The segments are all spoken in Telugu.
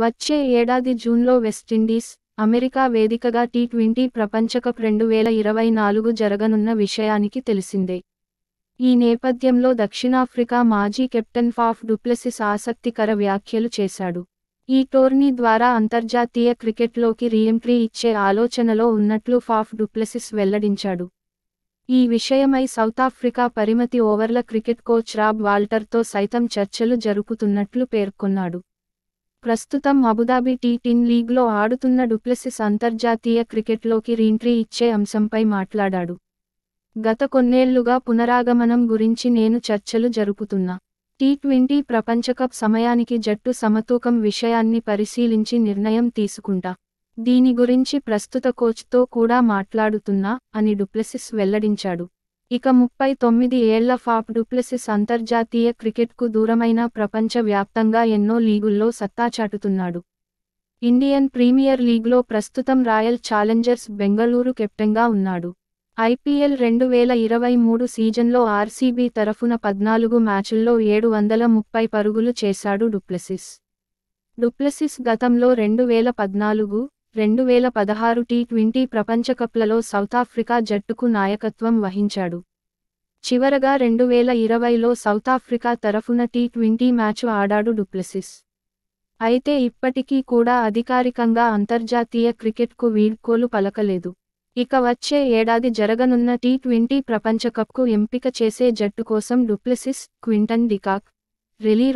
వచ్చే ఏడాది జూన్లో వెస్టిండీస్ అమెరికా వేదికగా టీ ట్వంటీ ప్రపంచకప్ రెండు వేల ఇరవై నాలుగు జరగనున్న విషయానికి తెలిసిందే ఈ నేపథ్యంలో దక్షిణాఫ్రికా మాజీ కెప్టెన్ ఫాఫ్ డుప్లెసిస్ ఆసక్తికర వ్యాఖ్యలు చేశాడు ఈ టోర్నీ ద్వారా అంతర్జాతీయ క్రికెట్లోకి రీఎంట్రీ ఇచ్చే ఆలోచనలో ఉన్నట్లు ఫాఫ్ డుప్లెసిస్ వెల్లడించాడు ఈ విషయమై సౌతాఫ్రికా పరిమితి ఓవర్ల క్రికెట్ కోచ్ రాబ్ వాల్టర్తో సైతం చర్చలు జరుపుతున్నట్లు పేర్కొన్నాడు ప్రస్తుతం అబుదాబి టీ టిన్ లీగ్లో ఆడుతున్న డుప్లెసిస్ అంతర్జాతీయ క్రికెట్లోకి రీంట్రీ ఇచ్చే అంశంపై మాట్లాడాడు గత కొన్నేళ్లుగా పునరాగమనం గురించి నేను చర్చలు జరుపుతున్నా టీ ట్వంటీ ప్రపంచకప్ సమయానికి జట్టు సమతూకం విషయాన్ని పరిశీలించి నిర్ణయం తీసుకుంటా దీని గురించి ప్రస్తుత కోచ్తో కూడా మాట్లాడుతున్నా అని డుప్లెసిస్ వెల్లడించాడు ఇక ముప్పై తొమ్మిది ఏళ్ల ఫాప్ డూప్లెసిస్ అంతర్జాతీయ క్రికెట్కు దూరమైన ప్రపంచ వ్యాప్తంగా ఎన్నో లీగుల్లో సత్తా చాటుతున్నాడు ఇండియన్ ప్రీమియర్ లీగ్లో ప్రస్తుతం రాయల్ ఛాలెంజర్స్ బెంగళూరు కెప్టెన్గా ఉన్నాడు ఐపీఎల్ రెండు వేల ఇరవై మూడు సీజన్లో ఆర్సీబీ తరఫున పద్నాలుగు మ్యాచుల్లో ఏడు వందల ముప్పై పరుగులు చేశాడు డుప్లెసిస్ డుప్లెసిస్ గతంలో రెండు వేల పద్నాలుగు రెండు వేల పదహారు టీ ట్వంటీ ప్రపంచకప్లలో సౌతాఫ్రికా జట్టుకు నాయకత్వం వహించాడు చివరగా రెండు వేల ఇరవైలో సౌతాఫ్రికా తరఫున టీ ట్వంటీ మ్యాచ్ ఆడాడు డుప్లెసిస్ అయితే ఇప్పటికీ కూడా అధికారికంగా అంతర్జాతీయ క్రికెట్కు వీడ్కోలు పలకలేదు ఇక వచ్చే ఏడాది జరగనున్న టీ ట్వంటీ ప్రపంచకప్కు ఎంపిక చేసే జట్టు కోసం డుప్లెసిస్ క్వింటన్ డికాక్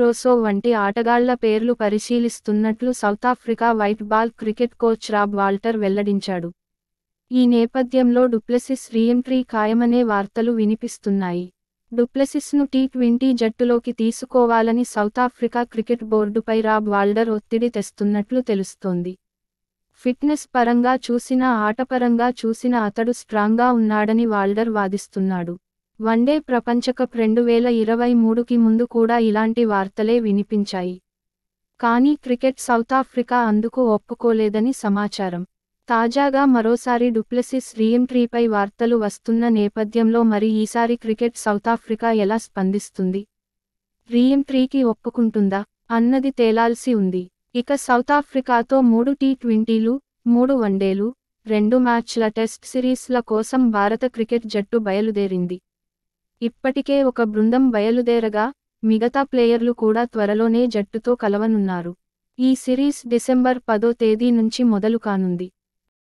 రోసో వంటి ఆటగాళ్ల పేర్లు పరిశీలిస్తున్నట్లు South Africa white ball cricket coach Rob Walter వెల్లడించాడు ఈ నేపథ్యంలో డుప్లెసిస్ రీఎంట్రీ ఖాయమనే వార్తలు వినిపిస్తున్నాయి డుప్లెసిస్ను టీ ట్వంటీ జట్టులోకి తీసుకోవాలని సౌతాఫ్రికా క్రికెట్ బోర్డుపై రాబ్ వాల్డర్ ఒత్తిడి తెస్తున్నట్లు తెలుస్తోంది ఫిట్నెస్ పరంగా చూసినా ఆటపరంగా చూసిన అతడు స్ట్రాంగ్గా ఉన్నాడని వాల్డర్ వాదిస్తున్నాడు వన్డే ప్రపంచకప్ రెండు వేల ఇరవై మూడుకి ముందు కూడా ఇలాంటి వార్తలే వినిపించాయి కానీ క్రికెట్ సౌత్ ఆఫ్రికా అందుకు ఒప్పుకోలేదని సమాచారం తాజాగా మరోసారి డుప్లెసిస్ రీఎంట్రీపై వార్తలు వస్తున్న నేపథ్యంలో మరి ఈసారి క్రికెట్ సౌత్ ఆఫ్రికా ఎలా స్పందిస్తుంది రీఎంట్రీకి ఒప్పుకుంటుందా అన్నది తేలాల్సి ఉంది ఇక సౌత్ ఆఫ్రికాతో మూడు టీ ట్వంటీలు మూడు వన్డేలు రెండు మ్యాచ్ల టెస్ట్ సిరీస్ల కోసం భారత క్రికెట్ జట్టు బయలుదేరింది ఇప్పటికే ఒక బృందం బయలుదేరగా మిగతా ప్లేయర్లు కూడా త్వరలోనే జట్టుతో కలవనున్నారు ఈ సిరీస్ డిసెంబర్ పదో తేదీ నుంచి మొదలు కానుంది